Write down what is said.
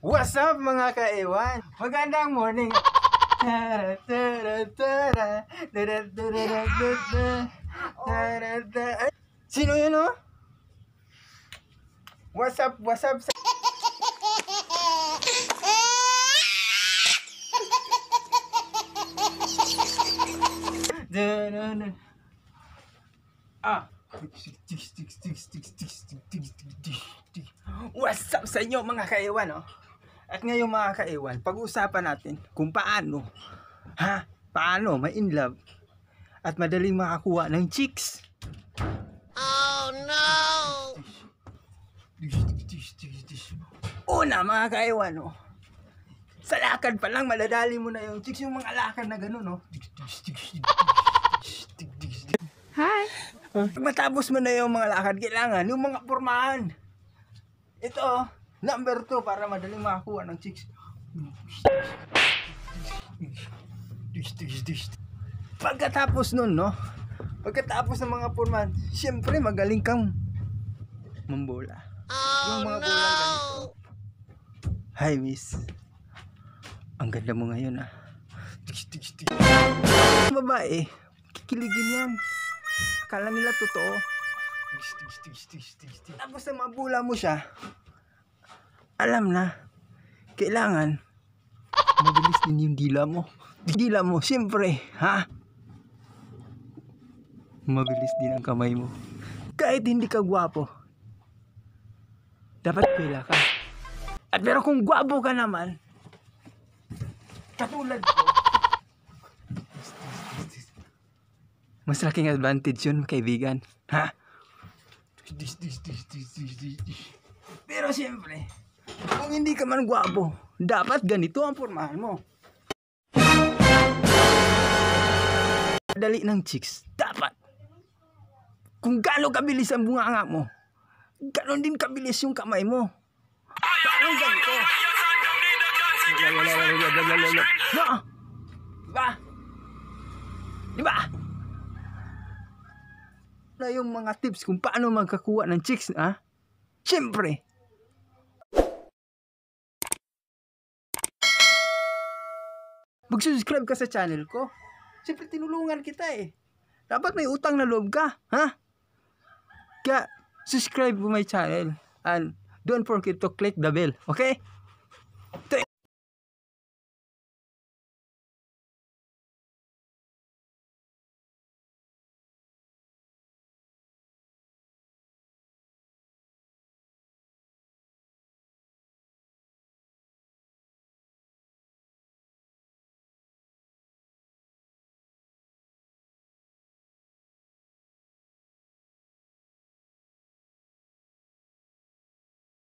What's up mga ka-ewan? Magandang morning! Sino yun oh? What's up, what's up? Ah! What's up sa inyo mga kaewan oh? At ngayon mga kaewan, pag-uusapan natin kung paano ha, paano may in love at madaling makakuha ng chicks. Oh no! Una mga kaewan oh. Sa lakad pa lang madadali mo na yung chicks yung mga lakad na ganun oh. Hi! Pag matapos mo na yung mga lakad, kailangan yung mga pormahan. Ito, number 2 para madaling makakuha ng chicks. Pagkatapos nun, no? Pagkatapos ng mga pormahan, siyempre magaling kang mambola. Oh, yung mga oh, no! bola ganito. Hi, miss. Ang ganda mo ngayon, ah. Babae, kikiligin yan. Kala nila totoo. Gisti, gisti, gisti, gisti, gisti. Tapos na mabula mo siya, alam na, kailangan, mabilis din yung dila mo. Dila mo, siyempre, ha? Mabilis din ang kamay mo. Kahit hindi ka gwapo, dapat pila ka. At pero kung gwapo ka naman, katulad ko, Mas laking advantage yun, kaibigan. Ha? Dis, dis, dis, dis, dis, dis, dis. Pero siyempre, kung hindi ka man gwapo, dapat ganito ang pormahan mo. Dali ng chicks, dapat. Kung gaano kabilis ang bunganga mo, ganon din kabilis yung kamay mo. Parang ganito. Wala, wala, wala, wala, wala, wala. No! Diba? na yung mga tips kung paano magkakuha ng chicks, ha? Siyempre! Mag-subscribe ka sa channel ko. Siyempre, tinulungan kita eh. Dapat may utang na loob ka, ha? Kaya, subscribe to my channel. And don't forget to click the bell, okay? Thank